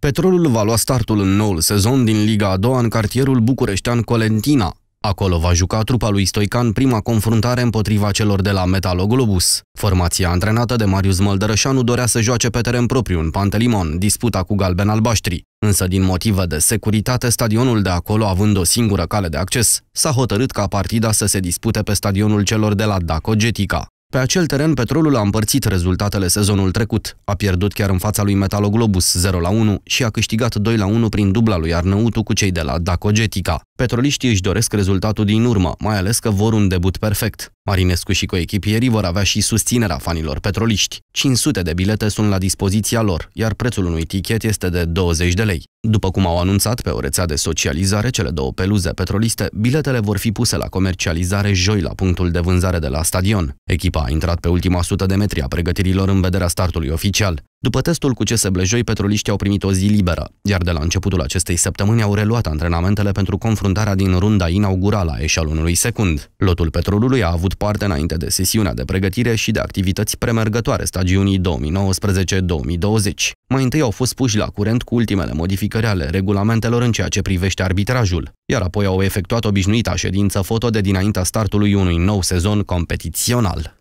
Petrolul va lua startul în noul sezon din Liga a doua în cartierul bucureștean Colentina. Acolo va juca trupa lui Stoican prima confruntare împotriva celor de la Metaloglobus. Formația antrenată de Marius Măldărășanu dorea să joace pe teren propriu în Pantelimon, disputa cu galben-albaștri. Însă din motive de securitate, stadionul de acolo, având o singură cale de acces, s-a hotărât ca partida să se dispute pe stadionul celor de la Dacogetica. Pe acel teren, petrolul a împărțit rezultatele sezonul trecut. A pierdut chiar în fața lui Metaloglobus 0 la 1 și a câștigat 2 la 1 prin dubla lui Arnăutu cu cei de la Dacogetica. Petroliștii își doresc rezultatul din urmă, mai ales că vor un debut perfect. Marinescu și coechipierii vor avea și susținerea fanilor petroliști. 500 de bilete sunt la dispoziția lor, iar prețul unui tichet este de 20 de lei. După cum au anunțat pe o rețea de socializare cele două peluze petroliste, biletele vor fi puse la comercializare joi la punctul de vânzare de la stadion. Echipa a intrat pe ultima sută de metri a pregătirilor în vederea startului oficial. După testul cu CS Blejoi, petroliștii au primit o zi liberă, iar de la începutul acestei săptămâni au reluat antrenamentele pentru confruntarea din runda inaugurală a eșalonului secund. Lotul petrolului a avut parte înainte de sesiunea de pregătire și de activități premergătoare stagiunii 2019-2020. Mai întâi au fost puși la curent cu ultimele modificări ale regulamentelor în ceea ce privește arbitrajul, iar apoi au efectuat obișnuita ședință foto de dinaintea startului unui nou sezon competițional.